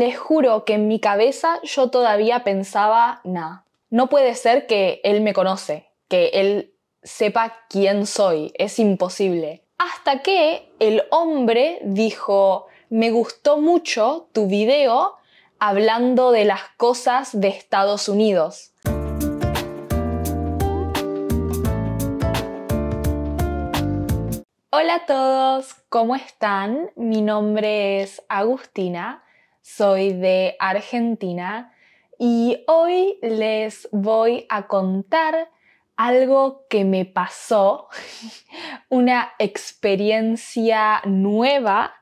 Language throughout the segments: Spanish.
les juro que en mi cabeza yo todavía pensaba, nah, no puede ser que él me conoce, que él sepa quién soy, es imposible. Hasta que el hombre dijo, me gustó mucho tu video hablando de las cosas de Estados Unidos. Hola a todos, ¿cómo están? Mi nombre es Agustina soy de Argentina y hoy les voy a contar algo que me pasó, una experiencia nueva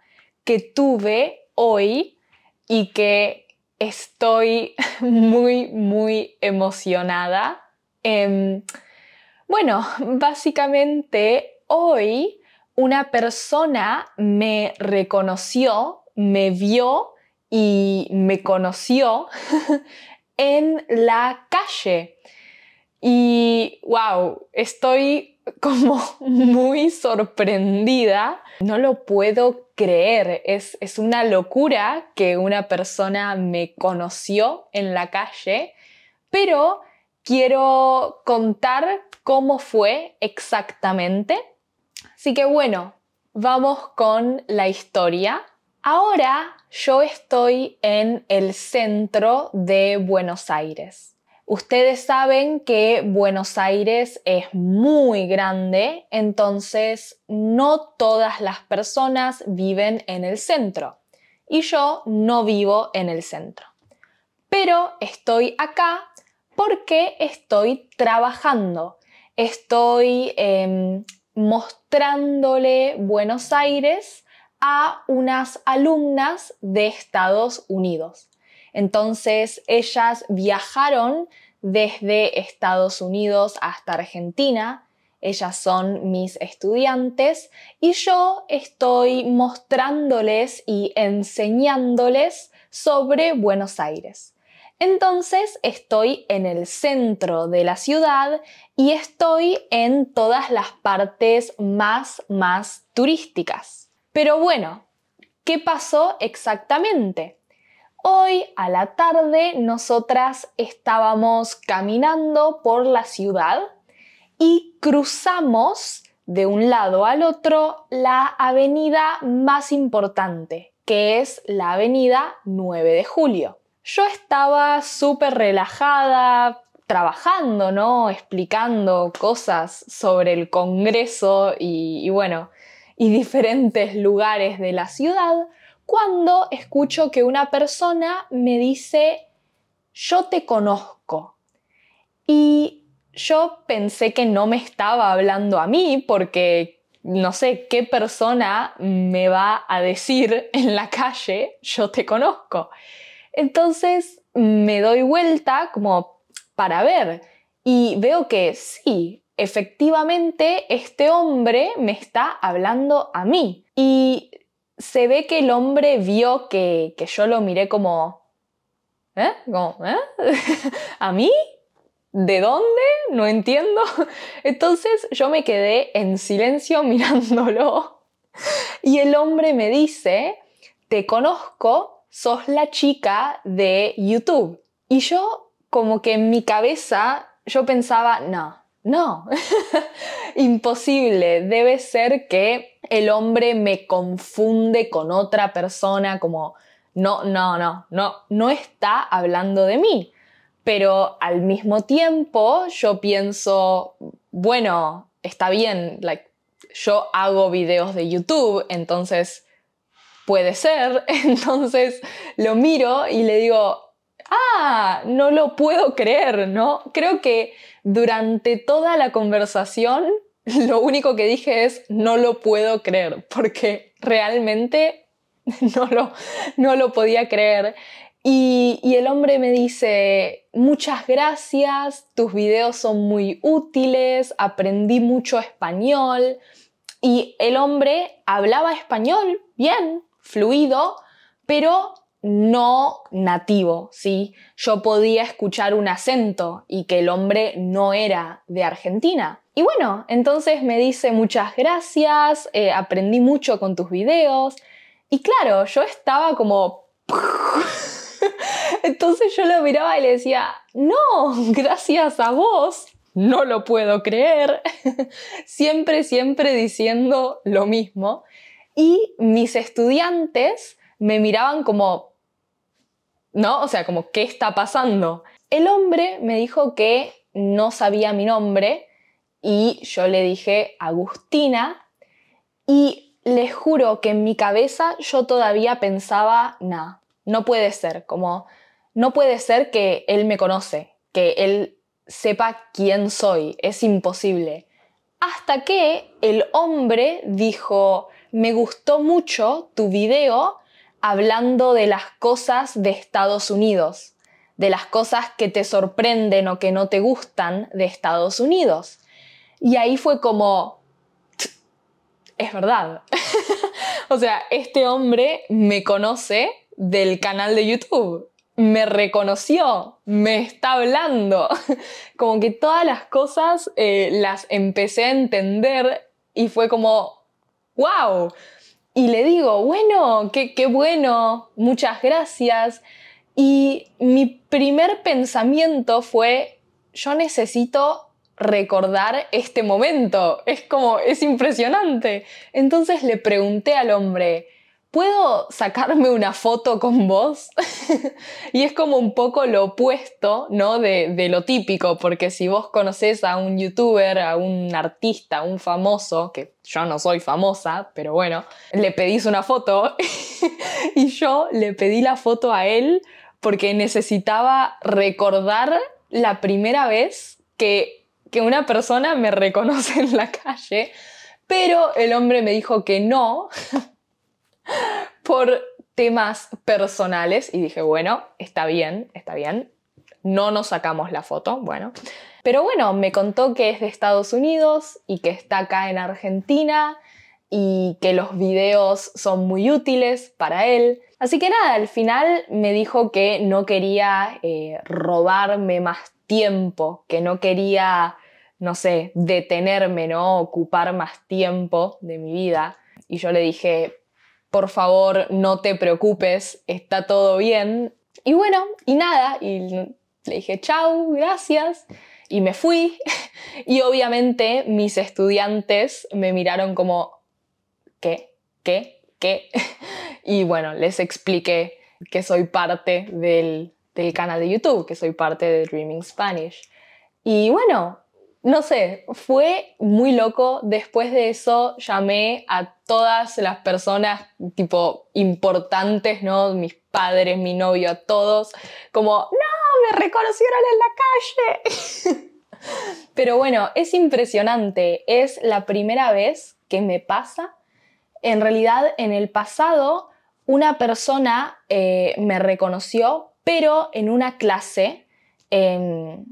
que tuve hoy y que estoy muy, muy emocionada. bueno, básicamente hoy una persona me reconoció, me vio y me conoció en la calle. Y wow, estoy como muy sorprendida. No lo puedo creer. Es, es, una locura que una persona me conoció en la calle, pero quiero contar cómo fue exactamente. Así que bueno, vamos con la historia. Ahora yo estoy en el centro de Buenos Aires. Ustedes saben que Buenos Aires es muy grande, entonces no todas las personas viven en el centro. Y yo no vivo en el centro. Pero estoy acá porque estoy trabajando. Estoy em, mostrándole Buenos Aires a unas alumnas de Estados Unidos. Entonces ellas viajaron desde Estados Unidos hasta Argentina, ellas son mis estudiantes y yo estoy mostrándoles y enseñándoles sobre Buenos Aires. Entonces estoy en el centro de la ciudad y estoy en todas las partes más, más turísticas. Pero bueno, ¿qué pasó exactamente? Hoy a la tarde nosotras estábamos caminando por la ciudad y cruzamos de un lado al otro la avenida más importante, que es la avenida 9 de julio. Yo estaba súper relajada, trabajando, ¿no? Explicando cosas sobre el Congreso y, y bueno, y diferentes lugares de la ciudad cuando escucho que una persona me dice, yo te conozco. Y yo pensé que no me estaba hablando a mí porque no sé qué persona me va a decir en la calle, yo te conozco. Entonces me doy vuelta como para ver y veo que sí, efectivamente este hombre me está hablando a mí. Y se ve que el hombre vio que, yo lo miré como... ¿Eh? ¿eh? ¿A mí? ¿De dónde? No entiendo. Entonces yo me quedé en silencio mirándolo. Y el hombre me dice, te conozco, sos la chica de YouTube. Y yo como que en mi cabeza yo pensaba, no, no, imposible. Debe ser que el hombre me confunde con otra persona, como no, no, no, no, no está hablando de mí. Pero al mismo tiempo yo pienso, bueno, está bien, yo hago videos de YouTube, entonces puede ser, entonces lo miro y le digo, ah, no lo puedo creer, ¿no? Creo que durante toda la conversación lo único que dije es, no lo puedo creer, porque realmente no lo, no lo podía creer. Y, y, el hombre me dice, muchas gracias, tus videos son muy útiles, aprendí mucho español. Y el hombre hablaba español bien, fluido, pero no nativo, ¿sí? Yo podía escuchar un acento y que el hombre no era de Argentina. Y bueno, entonces me dice muchas gracias, eh, aprendí mucho con tus videos. Y claro, yo estaba como... entonces yo lo miraba y le decía, no, gracias a vos, no lo puedo creer. siempre, siempre diciendo lo mismo. Y mis estudiantes me miraban como, ¿no? O sea, como, ¿qué está pasando? El hombre me dijo que no sabía mi nombre y yo le dije Agustina y les juro que en mi cabeza yo todavía pensaba, no, no puede ser, como, no puede ser que él me conoce, que él sepa quién soy, es imposible. Hasta que el hombre dijo, me gustó mucho tu video hablando de las cosas de Estados Unidos, de las cosas que te sorprenden o que no te gustan de Estados Unidos. Y ahí fue como, es verdad. o sea, este hombre me conoce del canal de YouTube, me reconoció, me está hablando. como que todas las cosas eh, las empecé a entender y fue como, wow, y le digo, bueno, qué, bueno, muchas gracias. Y mi primer pensamiento fue, yo necesito recordar este momento. Es como, es impresionante. Entonces le pregunté al hombre, ¿puedo sacarme una foto con vos? y es como un poco lo opuesto, ¿no? De, lo típico, porque si vos conocés a un youtuber, a un artista, a un famoso, que yo no soy famosa, pero bueno, le pedís una foto y yo le pedí la foto a él porque necesitaba recordar la primera vez que, que una persona me reconoce en la calle, pero el hombre me dijo que no, por temas personales y dije, bueno, está bien, está bien, no nos sacamos la foto, bueno. Pero bueno, me contó que es de Estados Unidos y que está acá en Argentina y que los videos son muy útiles para él. Así que nada, al final me dijo que no quería eh, robarme más tiempo, que no quería, no sé, detenerme, ¿no? Ocupar más tiempo de mi vida. Y yo le dije, por favor, no te preocupes, está todo bien. Y bueno, y nada, y le dije, chau, gracias, y me fui. Y obviamente mis estudiantes me miraron como, ¿qué? ¿Qué? ¿Qué? Y bueno, les expliqué que soy parte del, del canal de YouTube, que soy parte de Dreaming Spanish. Y bueno, no sé, fue muy loco. Después de eso llamé a todas las personas tipo importantes, ¿no? Mis padres, mi novio, a todos. Como, no, me reconocieron en la calle. Pero bueno, es impresionante. Es la primera vez que me pasa. En realidad, en el pasado, una persona eh, me reconoció, pero en una clase, en,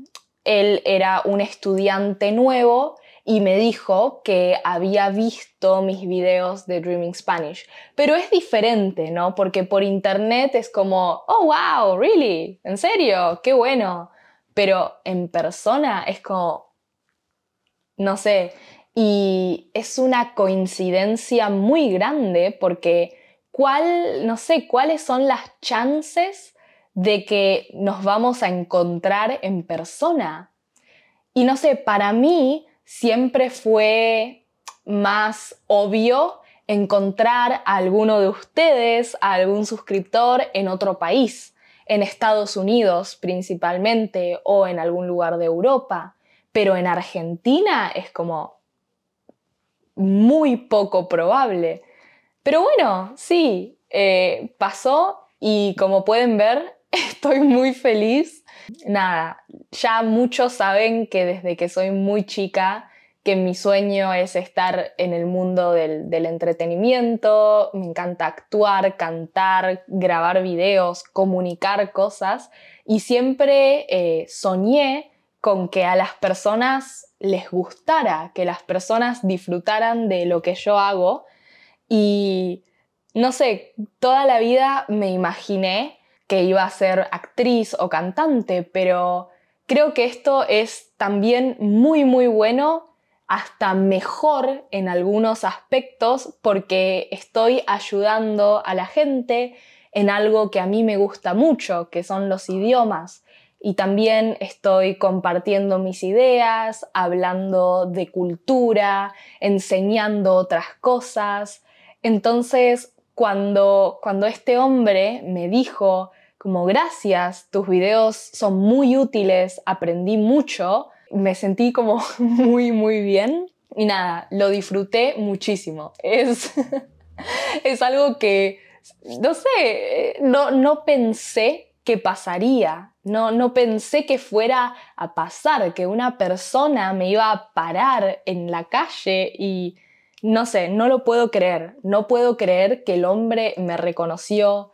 él era un estudiante nuevo y me dijo que había visto mis videos de Dreaming Spanish. Pero es diferente, ¿no? Porque por internet es como, oh, wow, really, en serio, qué bueno. Pero en persona es como, no sé, y es una coincidencia muy grande porque, ¿cuál, no sé, cuáles son las chances de que nos vamos a encontrar en persona. Y no sé, para mí siempre fue más obvio encontrar a alguno de ustedes, a algún suscriptor en otro país, en Estados Unidos principalmente o en algún lugar de Europa, pero en Argentina es como muy poco probable. Pero bueno, sí, eh, pasó y como pueden ver, estoy muy feliz. Nada, ya muchos saben que desde que soy muy chica, que mi sueño es estar en el mundo del, entretenimiento, me encanta actuar, cantar, grabar videos, comunicar cosas y siempre eh, soñé con que a las personas les gustara, que las personas disfrutaran de lo que yo hago y no sé, toda la vida me imaginé que iba a ser actriz o cantante, pero creo que esto es también muy, muy bueno, hasta mejor en algunos aspectos, porque estoy ayudando a la gente en algo que a mí me gusta mucho, que son los idiomas. Y también estoy compartiendo mis ideas, hablando de cultura, enseñando otras cosas. Entonces, cuando, cuando este hombre me dijo como gracias, tus videos son muy útiles, aprendí mucho, me sentí como muy, muy bien y nada, lo disfruté muchísimo. Es, es algo que, no sé, no, no pensé que pasaría, no, no pensé que fuera a pasar, que una persona me iba a parar en la calle y no sé, no lo puedo creer, no puedo creer que el hombre me reconoció,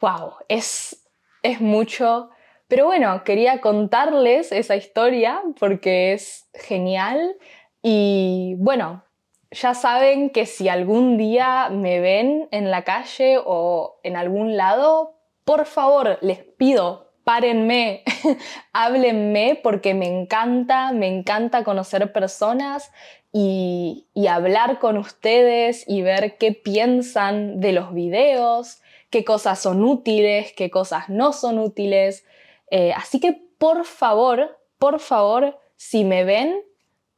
wow, es, mucho. Pero bueno, quería contarles esa historia porque es genial. Y bueno, ya saben que si algún día me ven en la calle o en algún lado, por favor, les pido, párenme, háblenme porque me encanta, me encanta conocer personas y, y hablar con ustedes y ver qué piensan de los videos qué cosas son útiles, qué cosas no son útiles. Eh, así que por favor, por favor, si me ven,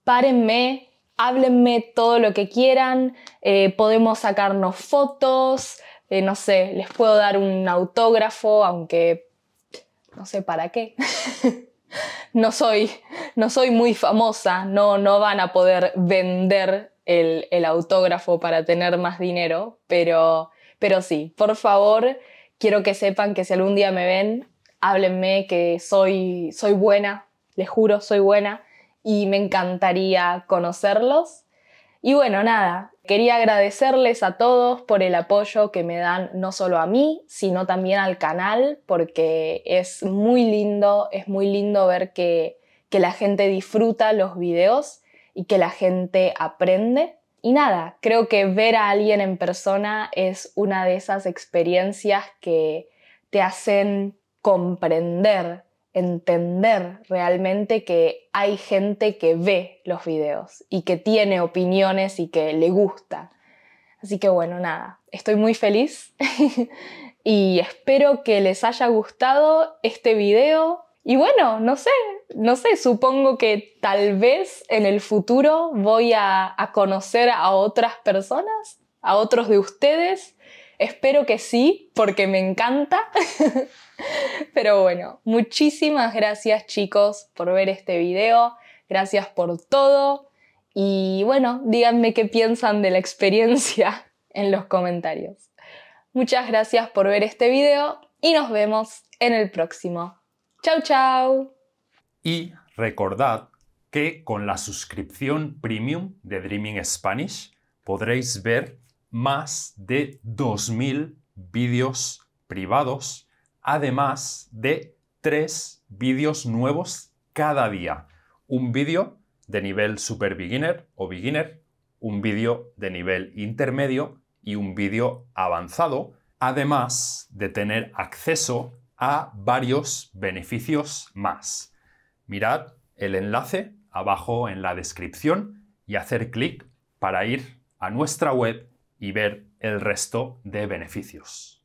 párenme, háblenme todo lo que quieran, eh, podemos sacarnos fotos, eh, no sé, les puedo dar un autógrafo, aunque no sé para qué. no, soy, no soy muy famosa, no, no van a poder vender el autógrafo para tener más dinero, pero pero sí, por favor, quiero que sepan que si algún día me ven, háblenme que soy, soy buena, les juro, soy buena y me encantaría conocerlos. Y bueno, nada, quería agradecerles a todos por el apoyo que me dan no solo a mí, sino también al canal, porque es muy lindo, es muy lindo ver que, que la gente disfruta los videos y que la gente aprende. Y nada, creo que ver a alguien en persona es una de esas experiencias que te hacen comprender, entender realmente que hay gente que ve los videos y que tiene opiniones y que le gusta. Así que bueno, nada, estoy muy feliz y espero que les haya gustado este video y bueno, no sé, no sé, supongo que tal vez en el futuro voy a, conocer a otras personas, a otros de ustedes. Espero que sí, porque me encanta. Pero bueno, muchísimas gracias chicos por ver este video, gracias por todo y bueno, díganme qué piensan de la experiencia en los comentarios. Muchas gracias por ver este video y nos vemos en el próximo. ¡Chao, chau. Y recordad que con la suscripción premium de Dreaming Spanish podréis ver más de 2.000 vídeos privados, además de tres vídeos nuevos cada día. Un vídeo de nivel super beginner o beginner, un vídeo de nivel intermedio y un vídeo avanzado, además de tener acceso a varios beneficios más. Mirad el enlace abajo en la descripción y hacer clic para ir a nuestra web y ver el resto de beneficios.